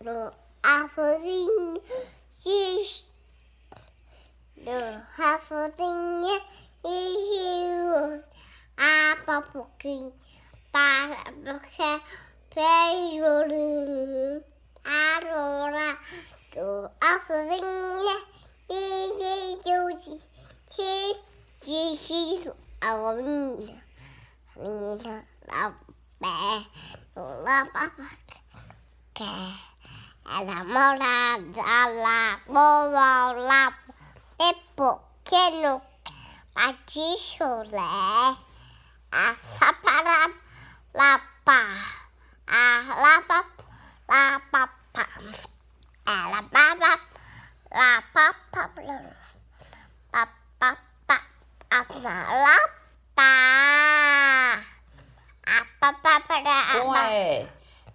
the apple is the apple thing is you apple king para pejo arora do apple thing is you see she she's a woman we need a bear love papa care Zamora dalla bova la Peppo che non pacisciole a sapara la pa a à, la pa la pa pa à, a la pa pa la pa pa la pa pa pa a la pa a pa pa pa à, la pa